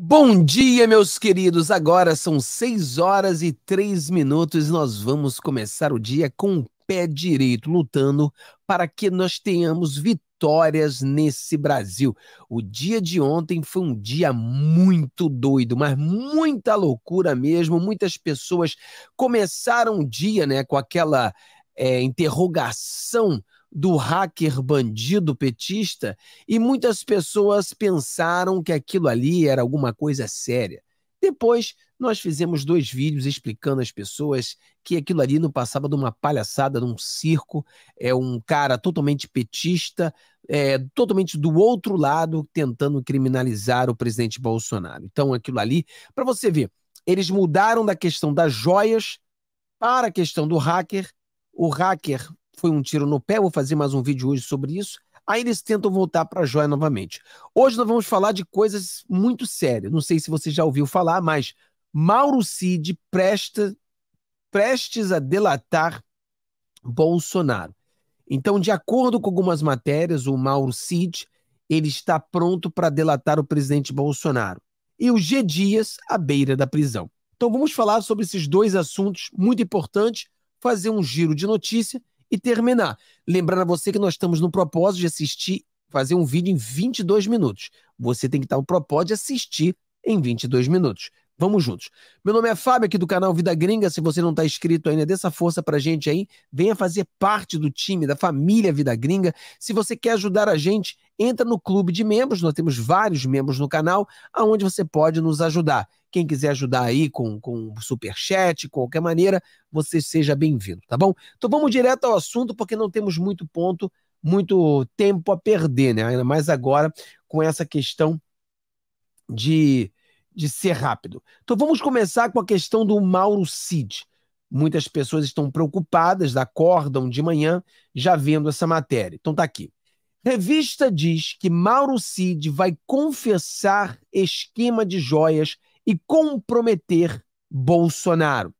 Bom dia, meus queridos. Agora são 6 horas e 3 minutos. Nós vamos começar o dia com o pé direito, lutando para que nós tenhamos vitórias nesse Brasil. O dia de ontem foi um dia muito doido, mas muita loucura mesmo. Muitas pessoas começaram o dia, né, com aquela é, interrogação do hacker bandido petista e muitas pessoas pensaram que aquilo ali era alguma coisa séria. Depois, nós fizemos dois vídeos explicando às pessoas que aquilo ali não passava de uma palhaçada, de um circo. É um cara totalmente petista, é, totalmente do outro lado, tentando criminalizar o presidente Bolsonaro. Então, aquilo ali, para você ver, eles mudaram da questão das joias para a questão do hacker. O hacker foi um tiro no pé, vou fazer mais um vídeo hoje sobre isso. Aí eles tentam voltar para a joia novamente. Hoje nós vamos falar de coisas muito sérias. Não sei se você já ouviu falar, mas Mauro Cid presta, prestes a delatar Bolsonaro. Então, de acordo com algumas matérias, o Mauro Cid ele está pronto para delatar o presidente Bolsonaro. E o G. Dias à beira da prisão. Então, vamos falar sobre esses dois assuntos muito importantes, fazer um giro de notícia e terminar. Lembrando a você que nós estamos no propósito de assistir, fazer um vídeo em 22 minutos. Você tem que estar no propósito de assistir em 22 minutos. Vamos juntos. Meu nome é Fábio, aqui do canal Vida Gringa. Se você não está inscrito ainda, dê essa força para a gente aí. Venha fazer parte do time, da família Vida Gringa. Se você quer ajudar a gente, entra no clube de membros. Nós temos vários membros no canal, aonde você pode nos ajudar. Quem quiser ajudar aí com, com superchat, qualquer maneira, você seja bem-vindo, tá bom? Então vamos direto ao assunto, porque não temos muito ponto, muito tempo a perder, né? Ainda mais agora com essa questão de de ser rápido. Então vamos começar com a questão do Mauro Cid. Muitas pessoas estão preocupadas, acordam de manhã já vendo essa matéria. Então tá aqui. Revista diz que Mauro Cid vai confessar esquema de joias e comprometer Bolsonaro.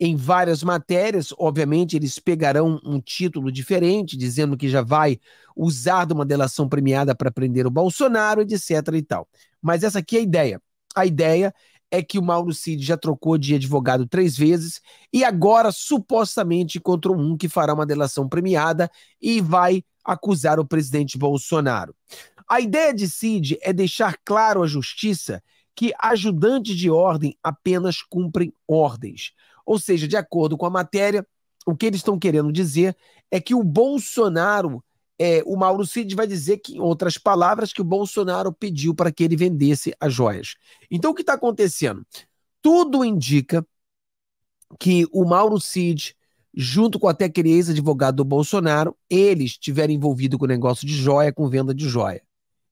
Em várias matérias, obviamente, eles pegarão um título diferente, dizendo que já vai usar de uma delação premiada para prender o Bolsonaro, etc. e tal. Mas essa aqui é a ideia. A ideia é que o Mauro Cid já trocou de advogado três vezes e agora supostamente encontrou um que fará uma delação premiada e vai acusar o presidente Bolsonaro. A ideia de Cid é deixar claro à justiça que ajudantes de ordem apenas cumprem ordens. Ou seja, de acordo com a matéria, o que eles estão querendo dizer é que o Bolsonaro é, o Mauro Cid vai dizer que, em outras palavras, que o Bolsonaro pediu para que ele vendesse as joias. Então, o que está acontecendo? Tudo indica que o Mauro Cid, junto com até aquele ex-advogado do Bolsonaro, eles estiveram envolvidos com o negócio de joia, com venda de joia.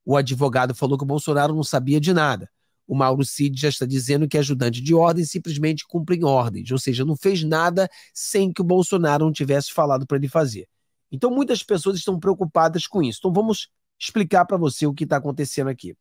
O advogado falou que o Bolsonaro não sabia de nada. O Mauro Cid já está dizendo que é ajudante de ordem simplesmente cumpre ordens, ou seja, não fez nada sem que o Bolsonaro não tivesse falado para ele fazer. Então, muitas pessoas estão preocupadas com isso. Então, vamos explicar para você o que está acontecendo aqui.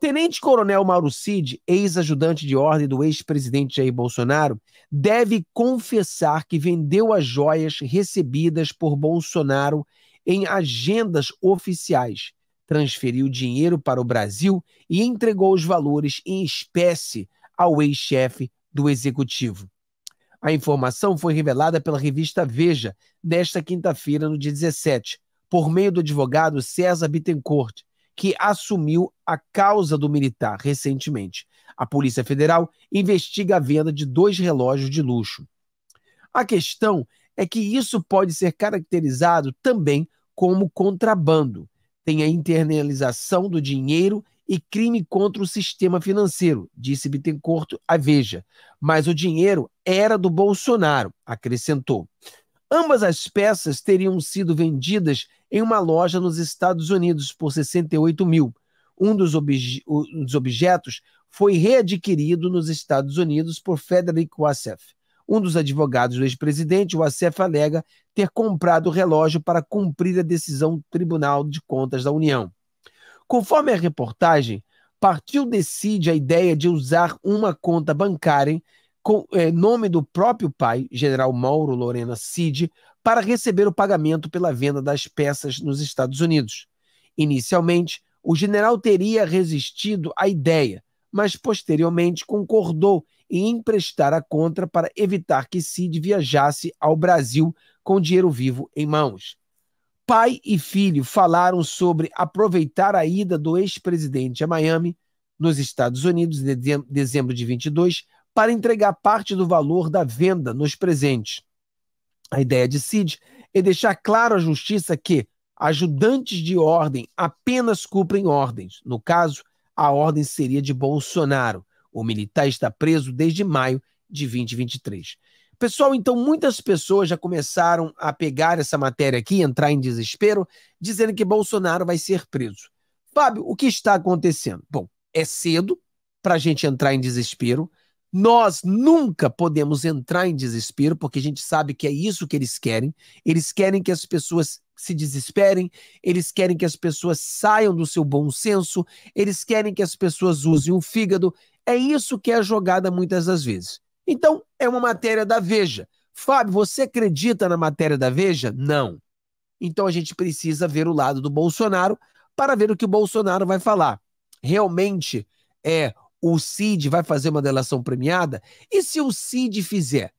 Tenente Coronel Mauro Cid, ex-ajudante de ordem do ex-presidente Jair Bolsonaro, deve confessar que vendeu as joias recebidas por Bolsonaro em agendas oficiais, transferiu dinheiro para o Brasil e entregou os valores em espécie ao ex-chefe do executivo. A informação foi revelada pela revista Veja nesta quinta-feira, no dia 17, por meio do advogado César Bittencourt, que assumiu a causa do militar recentemente. A Polícia Federal investiga a venda de dois relógios de luxo. A questão é que isso pode ser caracterizado também como contrabando. Tem a internalização do dinheiro e crime contra o sistema financeiro, disse Bittencourt à Veja. Mas o dinheiro era do Bolsonaro, acrescentou. Ambas as peças teriam sido vendidas em uma loja nos Estados Unidos por 68 mil. Um dos, obje um dos objetos foi readquirido nos Estados Unidos por Frederick Wassef. Um dos advogados do ex-presidente, Wassef, alega ter comprado o relógio para cumprir a decisão do Tribunal de Contas da União. Conforme a reportagem, Partiu decide a ideia de usar uma conta bancária com é, nome do próprio pai, General Mauro Lorena Cid, para receber o pagamento pela venda das peças nos Estados Unidos. Inicialmente, o general teria resistido à ideia, mas posteriormente concordou em emprestar a conta para evitar que Cid viajasse ao Brasil com dinheiro vivo em mãos. Pai e filho falaram sobre aproveitar a ida do ex-presidente a Miami, nos Estados Unidos, em dezembro de 22, para entregar parte do valor da venda nos presentes. A ideia de Sid é deixar claro à justiça que ajudantes de ordem apenas cumprem ordens. No caso, a ordem seria de Bolsonaro. O militar está preso desde maio de 2023. Pessoal, então muitas pessoas já começaram a pegar essa matéria aqui, entrar em desespero, dizendo que Bolsonaro vai ser preso. Fábio, o que está acontecendo? Bom, é cedo para a gente entrar em desespero. Nós nunca podemos entrar em desespero, porque a gente sabe que é isso que eles querem. Eles querem que as pessoas se desesperem, eles querem que as pessoas saiam do seu bom senso, eles querem que as pessoas usem o fígado. É isso que é a jogada muitas das vezes. Então, é uma matéria da Veja. Fábio, você acredita na matéria da Veja? Não. Então, a gente precisa ver o lado do Bolsonaro para ver o que o Bolsonaro vai falar. Realmente é o Cid vai fazer uma delação premiada? E se o Cid fizer,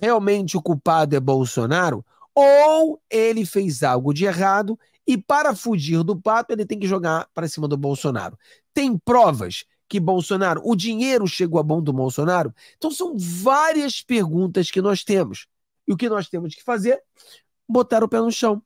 realmente o culpado é Bolsonaro? Ou ele fez algo de errado e para fugir do pato ele tem que jogar para cima do Bolsonaro? Tem provas? que Bolsonaro? O dinheiro chegou à mão do Bolsonaro? Então são várias perguntas que nós temos. E o que nós temos que fazer? Botar o pé no chão.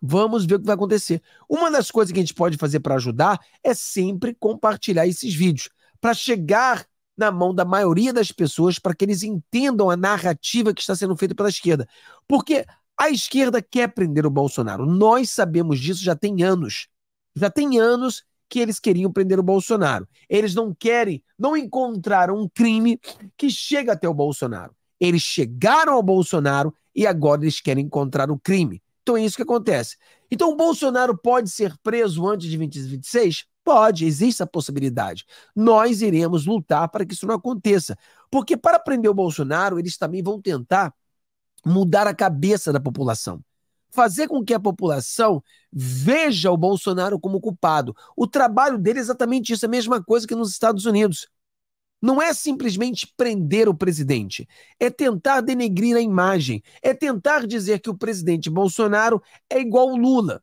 Vamos ver o que vai acontecer. Uma das coisas que a gente pode fazer para ajudar é sempre compartilhar esses vídeos para chegar na mão da maioria das pessoas para que eles entendam a narrativa que está sendo feita pela esquerda. Porque a esquerda quer prender o Bolsonaro. Nós sabemos disso já tem anos. Já tem anos que eles queriam prender o Bolsonaro. Eles não querem, não encontraram um crime que chega até o Bolsonaro. Eles chegaram ao Bolsonaro e agora eles querem encontrar o crime. Então é isso que acontece. Então o Bolsonaro pode ser preso antes de 2026? Pode, existe a possibilidade. Nós iremos lutar para que isso não aconteça. Porque para prender o Bolsonaro, eles também vão tentar mudar a cabeça da população fazer com que a população veja o Bolsonaro como culpado. O trabalho dele é exatamente isso, é a mesma coisa que nos Estados Unidos. Não é simplesmente prender o presidente, é tentar denegrir a imagem, é tentar dizer que o presidente Bolsonaro é igual o Lula.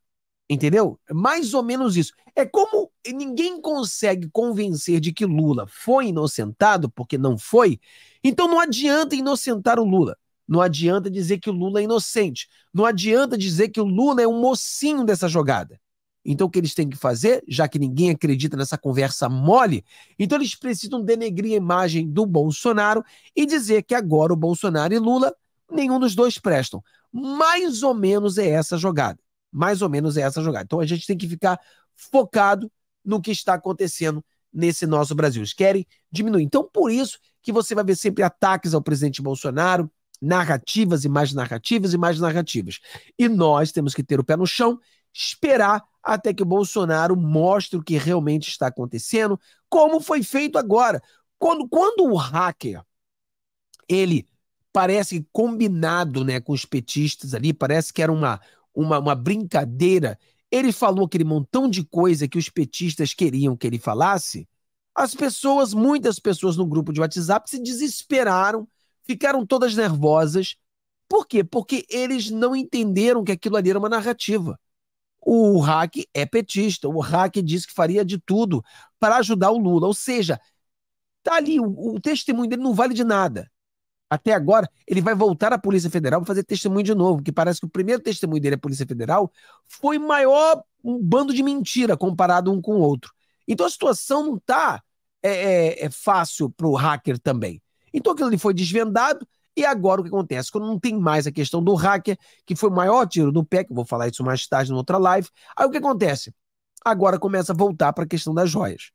Entendeu? É mais ou menos isso. É como ninguém consegue convencer de que Lula foi inocentado, porque não foi, então não adianta inocentar o Lula. Não adianta dizer que o Lula é inocente. Não adianta dizer que o Lula é um mocinho dessa jogada. Então, o que eles têm que fazer, já que ninguém acredita nessa conversa mole, então eles precisam denegrir a imagem do Bolsonaro e dizer que agora o Bolsonaro e Lula, nenhum dos dois prestam. Mais ou menos é essa jogada. Mais ou menos é essa jogada. Então, a gente tem que ficar focado no que está acontecendo nesse nosso Brasil. Eles querem diminuir. Então, por isso que você vai ver sempre ataques ao presidente Bolsonaro, narrativas e mais narrativas e mais narrativas. E nós temos que ter o pé no chão, esperar até que o Bolsonaro mostre o que realmente está acontecendo, como foi feito agora. Quando, quando o hacker, ele parece combinado né, com os petistas ali, parece que era uma, uma, uma brincadeira, ele falou aquele montão de coisa que os petistas queriam que ele falasse, as pessoas, muitas pessoas no grupo de WhatsApp se desesperaram, ficaram todas nervosas. Por quê? Porque eles não entenderam que aquilo ali era uma narrativa. O hack é petista, o hack disse que faria de tudo para ajudar o Lula. Ou seja, tá ali, o, o testemunho dele não vale de nada. Até agora, ele vai voltar à Polícia Federal para fazer testemunho de novo, que parece que o primeiro testemunho dele à Polícia Federal foi maior um bando de mentira comparado um com o outro. Então a situação não está é, é, é fácil para o hacker também. Então aquilo ali foi desvendado, e agora o que acontece? Quando não tem mais a questão do hacker, que foi o maior tiro no pé, que eu vou falar isso mais tarde em outra live, aí o que acontece? Agora começa a voltar para a questão das joias.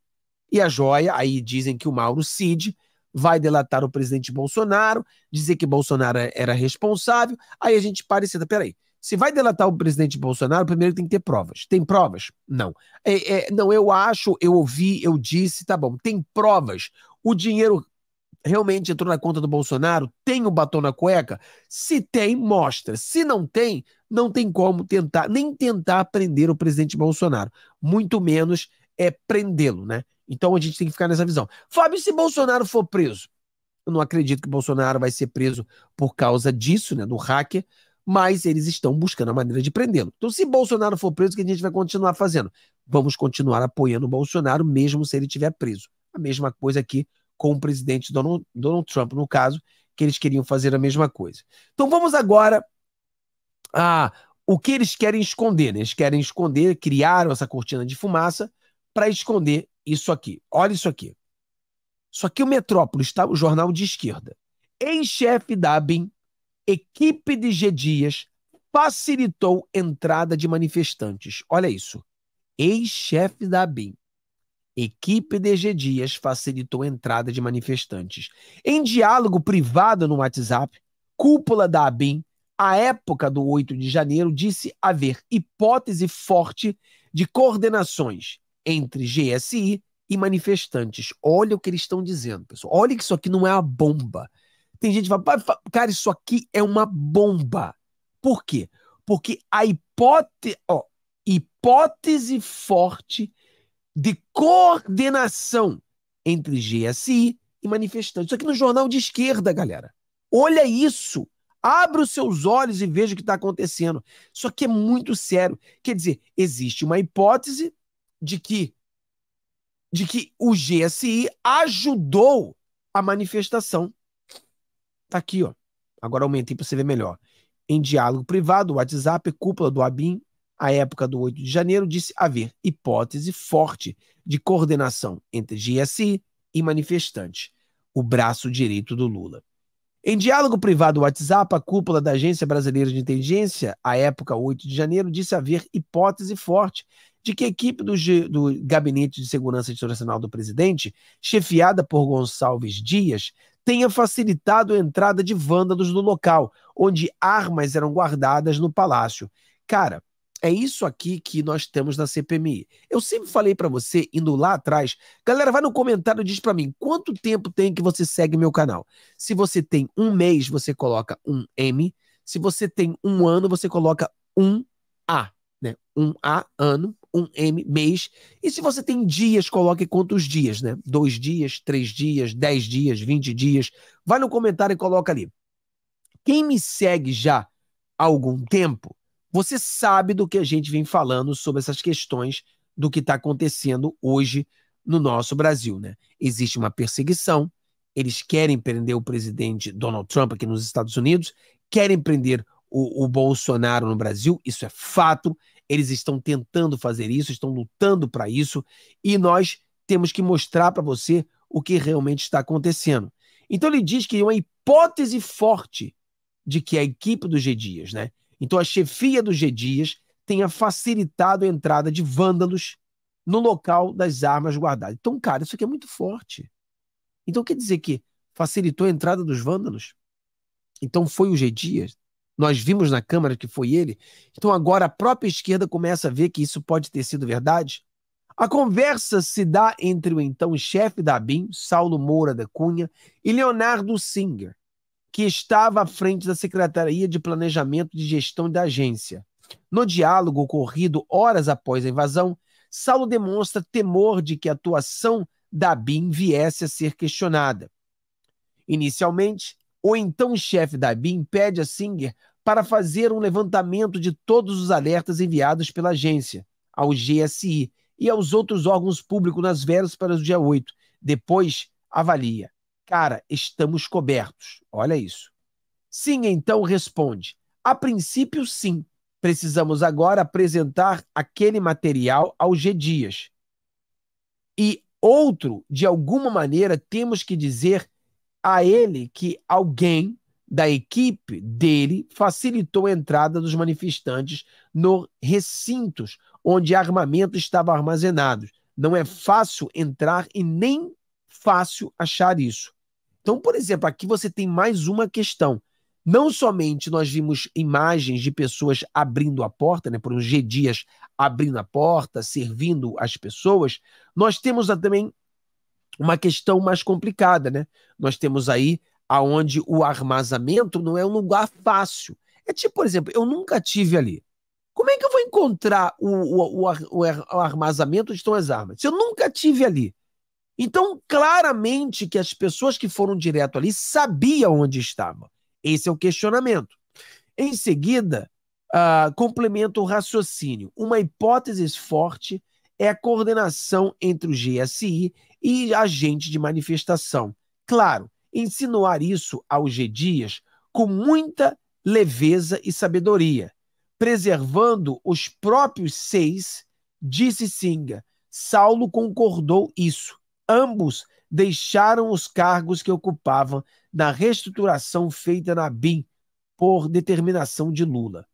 E a joia, aí dizem que o Mauro Cid vai delatar o presidente Bolsonaro, dizer que Bolsonaro era responsável, aí a gente parecida, peraí, se vai delatar o presidente Bolsonaro, primeiro tem que ter provas. Tem provas? Não. É, é, não, eu acho, eu ouvi, eu disse, tá bom, tem provas. O dinheiro realmente entrou na conta do Bolsonaro? Tem o batom na cueca? Se tem, mostra. Se não tem, não tem como tentar, nem tentar prender o presidente Bolsonaro, muito menos é prendê-lo, né? Então a gente tem que ficar nessa visão. Fábio, se Bolsonaro for preso, eu não acredito que Bolsonaro vai ser preso por causa disso, né, do hacker, mas eles estão buscando a maneira de prendê-lo. Então, se Bolsonaro for preso, o que a gente vai continuar fazendo? Vamos continuar apoiando o Bolsonaro, mesmo se ele estiver preso. A mesma coisa aqui com o presidente Donald, Donald Trump, no caso, que eles queriam fazer a mesma coisa. Então vamos agora a o que eles querem esconder. Né? Eles querem esconder, criaram essa cortina de fumaça para esconder isso aqui. Olha isso aqui. Só que é o Metrópolis, tá? o jornal de esquerda. Ex-chefe da ABIN, equipe de G Dias, facilitou entrada de manifestantes. Olha isso. Ex-chefe da ABIN, Equipe de G Dias facilitou a entrada de manifestantes. Em diálogo privado no WhatsApp, cúpula da ABIN, à época do 8 de janeiro, disse haver hipótese forte de coordenações entre GSI e manifestantes. Olha o que eles estão dizendo, pessoal. Olha que isso aqui não é uma bomba. Tem gente que fala, cara, isso aqui é uma bomba. Por quê? Porque a hipótese, ó, hipótese forte de coordenação entre GSI e manifestantes. Isso aqui no jornal de esquerda, galera. Olha isso. Abra os seus olhos e veja o que está acontecendo. Isso aqui é muito sério. Quer dizer, existe uma hipótese de que de que o GSI ajudou a manifestação. Está aqui, ó. Agora aumentei para você ver melhor. Em diálogo privado, WhatsApp, cúpula do ABIN à época do 8 de janeiro, disse haver hipótese forte de coordenação entre GSI e manifestantes, o braço direito do Lula. Em diálogo privado do WhatsApp, a cúpula da Agência Brasileira de Inteligência, à época 8 de janeiro, disse haver hipótese forte de que a equipe do, do Gabinete de Segurança Institucional do presidente, chefiada por Gonçalves Dias, tenha facilitado a entrada de vândalos no local, onde armas eram guardadas no palácio. Cara, é isso aqui que nós temos na CPMI. Eu sempre falei para você, indo lá atrás, galera, vai no comentário e diz para mim quanto tempo tem que você segue meu canal. Se você tem um mês, você coloca um M. Se você tem um ano, você coloca um A. Né? Um A, ano, um M, mês. E se você tem dias, coloque quantos dias, né? Dois dias, três dias, dez dias, vinte dias. Vai no comentário e coloca ali. Quem me segue já há algum tempo, você sabe do que a gente vem falando sobre essas questões do que está acontecendo hoje no nosso Brasil, né? Existe uma perseguição, eles querem prender o presidente Donald Trump aqui nos Estados Unidos, querem prender o, o Bolsonaro no Brasil, isso é fato, eles estão tentando fazer isso, estão lutando para isso, e nós temos que mostrar para você o que realmente está acontecendo. Então ele diz que é uma hipótese forte de que a equipe do G Dias, né, então a chefia do G. Dias tenha facilitado a entrada de vândalos no local das armas guardadas. Então, cara, isso aqui é muito forte. Então quer dizer que facilitou a entrada dos vândalos? Então foi o G. Dias? Nós vimos na Câmara que foi ele. Então agora a própria esquerda começa a ver que isso pode ter sido verdade? A conversa se dá entre o então chefe da ABIN, Saulo Moura da Cunha, e Leonardo Singer, que estava à frente da Secretaria de Planejamento e Gestão da agência. No diálogo ocorrido horas após a invasão, Saulo demonstra temor de que a atuação da BIM viesse a ser questionada. Inicialmente, o então chefe da BIM pede a Singer para fazer um levantamento de todos os alertas enviados pela agência, ao GSI e aos outros órgãos públicos nas velas para o dia 8. Depois, avalia. Cara, estamos cobertos. Olha isso. Sim, então responde. A princípio, sim. Precisamos agora apresentar aquele material ao G. Dias. E outro, de alguma maneira, temos que dizer a ele que alguém da equipe dele facilitou a entrada dos manifestantes nos recintos onde armamento estava armazenado. Não é fácil entrar e nem fácil achar isso. Então, por exemplo, aqui você tem mais uma questão. Não somente nós vimos imagens de pessoas abrindo a porta, né, por uns G dias abrindo a porta, servindo as pessoas, nós temos também uma questão mais complicada, né? Nós temos aí aonde o armazenamento não é um lugar fácil. É tipo, por exemplo, eu nunca tive ali. Como é que eu vou encontrar o, o, o, o, armazenamento onde estão as armas? Se eu nunca tive ali, então, claramente que as pessoas que foram direto ali sabiam onde estava. Esse é o questionamento. Em seguida, uh, complementa o raciocínio. Uma hipótese forte é a coordenação entre o GSI e agente de manifestação. Claro, insinuar isso ao G. Dias com muita leveza e sabedoria, preservando os próprios seis, disse Singa. Saulo concordou isso. Ambos deixaram os cargos que ocupavam na reestruturação feita na BIM por determinação de Lula.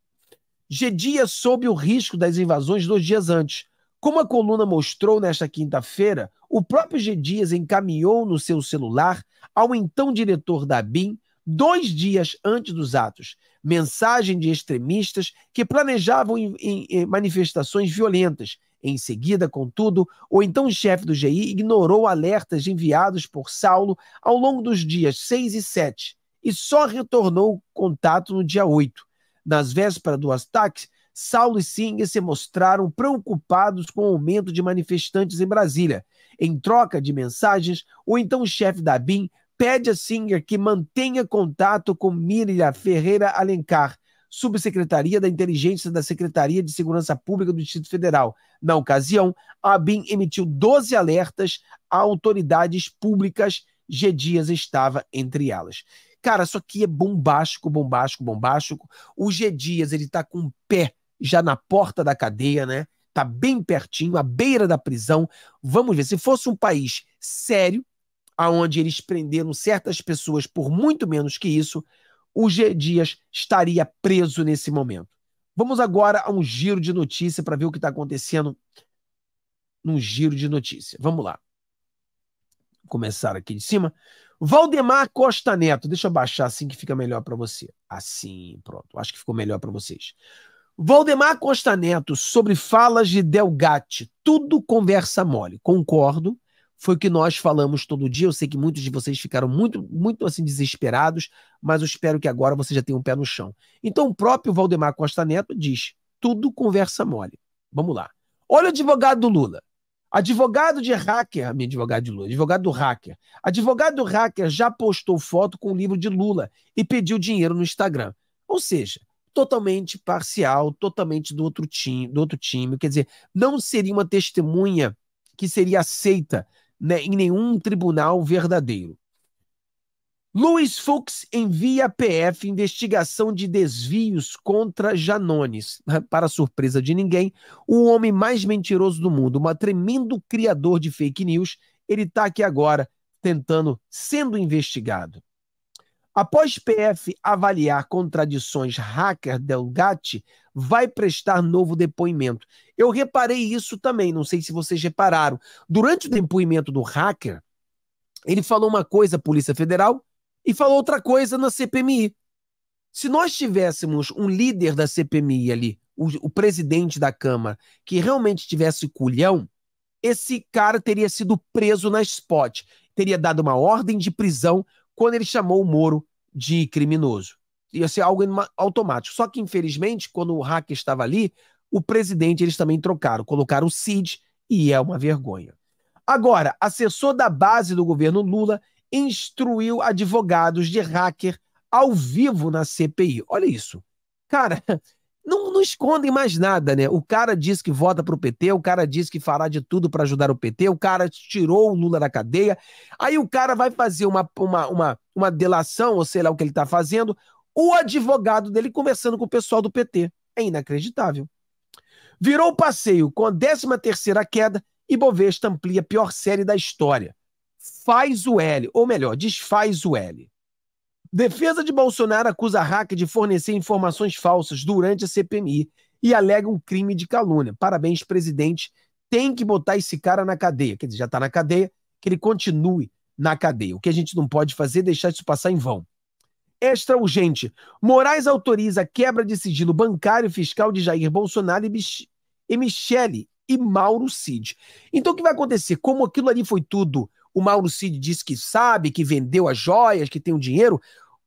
Gedia soube o risco das invasões dois dias antes. Como a coluna mostrou nesta quinta-feira, o próprio Gedias encaminhou no seu celular ao então diretor da BIM, dois dias antes dos atos, mensagem de extremistas que planejavam em, em, em manifestações violentas em seguida, contudo, o então chefe do GI ignorou alertas enviados por Saulo ao longo dos dias 6 e 7 e só retornou contato no dia 8. Nas vésperas do ataque, Saulo e Singh se mostraram preocupados com o aumento de manifestantes em Brasília. Em troca de mensagens, o então chefe da BIM pede a Singer que mantenha contato com Miria Ferreira Alencar, subsecretaria da Inteligência da Secretaria de Segurança Pública do Distrito Federal. Na ocasião, a ABIN emitiu 12 alertas a autoridades públicas. G. Dias estava entre elas. Cara, isso aqui é bombástico, bombástico, bombástico. O G. Dias, ele tá com o pé já na porta da cadeia, né? Tá bem pertinho, à beira da prisão. Vamos ver, se fosse um país sério, aonde eles prenderam certas pessoas por muito menos que isso, o G. Dias estaria preso nesse momento. Vamos agora a um giro de notícia para ver o que está acontecendo num giro de notícia. Vamos lá. Vou começar aqui de cima. Valdemar Costa Neto, deixa eu baixar assim que fica melhor para você. Assim, pronto, acho que ficou melhor para vocês. Valdemar Costa Neto sobre falas de Delgatti, tudo conversa mole. Concordo, foi o que nós falamos todo dia. Eu sei que muitos de vocês ficaram muito, muito assim desesperados, mas eu espero que agora você já tenha um pé no chão. Então, o próprio Valdemar Costa Neto diz: tudo conversa mole. Vamos lá. Olha o advogado do Lula. Advogado de hacker, minha advogada de Lula, advogado do hacker. Advogado do hacker já postou foto com o livro de Lula e pediu dinheiro no Instagram. Ou seja, totalmente parcial, totalmente do outro time, do outro time. Quer dizer, não seria uma testemunha que seria aceita né, em nenhum tribunal verdadeiro. Luiz Fux envia a PF investigação de desvios contra Janones. Para surpresa de ninguém, o homem mais mentiroso do mundo, um tremendo criador de fake news, ele está aqui agora tentando, sendo investigado. Após PF avaliar contradições hacker Delgatti, vai prestar novo depoimento. Eu reparei isso também, não sei se vocês repararam. Durante o depoimento do hacker, ele falou uma coisa à Polícia Federal e falou outra coisa na CPMI. Se nós tivéssemos um líder da CPMI ali, o, o presidente da Câmara, que realmente tivesse culhão, esse cara teria sido preso na spot, teria dado uma ordem de prisão quando ele chamou o Moro de criminoso. Ia ser algo automático. Só que, infelizmente, quando o hacker estava ali, o presidente eles também trocaram, colocaram o CID e é uma vergonha. Agora, assessor da base do governo Lula instruiu advogados de hacker ao vivo na CPI. Olha isso. Cara, não, não escondem mais nada, né? O cara disse que vota pro PT, o cara disse que fará de tudo para ajudar o PT, o cara tirou o Lula da cadeia. Aí o cara vai fazer uma, uma, uma, uma delação, ou sei lá o que ele tá fazendo, o advogado dele conversando com o pessoal do PT. É inacreditável. Virou passeio com a 13 queda e Bovespa amplia a pior série da história. Faz o L, ou melhor, desfaz o L. Defesa de Bolsonaro acusa hack de fornecer informações falsas durante a CPMI e alega um crime de calúnia. Parabéns, presidente. Tem que botar esse cara na cadeia. Quer dizer, já está na cadeia, que ele continue na cadeia. O que a gente não pode fazer é deixar isso passar em vão. Extra urgente. Moraes autoriza a quebra de sigilo bancário fiscal de Jair Bolsonaro e, Mich e Michele e Mauro Cid. Então, o que vai acontecer? Como aquilo ali foi tudo o Mauro Cid disse que sabe, que vendeu as joias, que tem o dinheiro,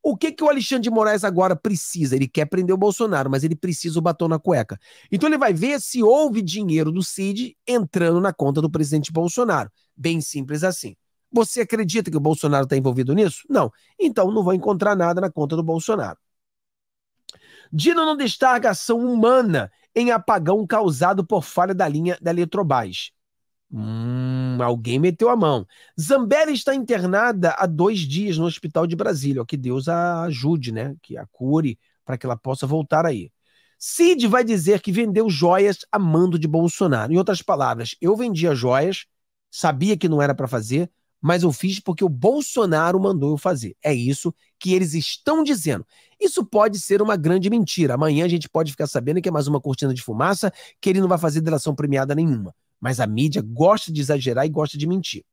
o que, que o Alexandre de Moraes agora precisa? Ele quer prender o Bolsonaro, mas ele precisa o batom na cueca. Então ele vai ver se houve dinheiro do CID entrando na conta do presidente Bolsonaro. Bem simples assim. Você acredita que o Bolsonaro está envolvido nisso? Não. Então não vai encontrar nada na conta do Bolsonaro. Dino não destaca ação humana em apagão causado por falha da linha da Eletrobras. Hum, alguém meteu a mão. Zambelli está internada há dois dias no hospital de Brasília. que Deus a ajude, né? Que a cure para que ela possa voltar aí. Cid vai dizer que vendeu joias a mando de Bolsonaro. Em outras palavras, eu vendia joias, sabia que não era para fazer, mas eu fiz porque o Bolsonaro mandou eu fazer. É isso que eles estão dizendo. Isso pode ser uma grande mentira. Amanhã a gente pode ficar sabendo que é mais uma cortina de fumaça, que ele não vai fazer delação premiada nenhuma. Mas a mídia gosta de exagerar e gosta de mentir.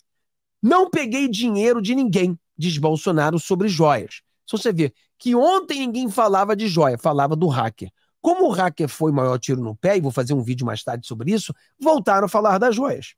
Não peguei dinheiro de ninguém, diz Bolsonaro sobre joias. Se você vê que ontem ninguém falava de joia, falava do hacker. Como o hacker foi o maior tiro no pé, e vou fazer um vídeo mais tarde sobre isso, voltaram a falar das joias.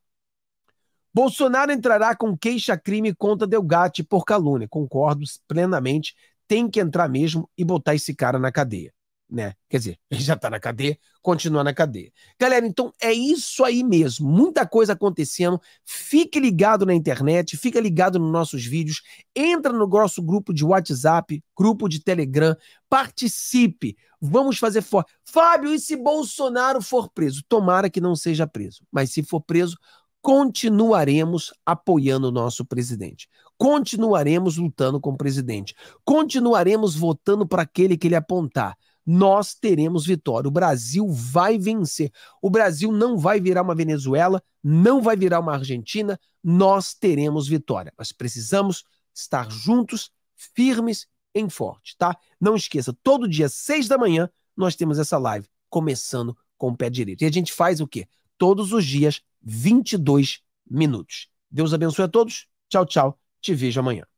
Bolsonaro entrará com queixa-crime contra Delgatti por calúnia. Concordo plenamente, tem que entrar mesmo e botar esse cara na cadeia né? Quer dizer, ele já está na cadeia, continua na cadeia. Galera, então é isso aí mesmo. Muita coisa acontecendo. Fique ligado na internet, fica ligado nos nossos vídeos, entra no nosso grupo de WhatsApp, grupo de Telegram, participe. Vamos fazer fora, Fábio, e se Bolsonaro for preso? Tomara que não seja preso, mas se for preso, continuaremos apoiando o nosso presidente. Continuaremos lutando com o presidente. Continuaremos votando para aquele que ele apontar nós teremos vitória. O Brasil vai vencer. O Brasil não vai virar uma Venezuela, não vai virar uma Argentina, nós teremos vitória. Mas precisamos estar juntos, firmes em forte, tá? Não esqueça, todo dia, seis da manhã, nós temos essa live, começando com o pé direito. E a gente faz o quê? Todos os dias, 22 minutos. Deus abençoe a todos. Tchau, tchau. Te vejo amanhã.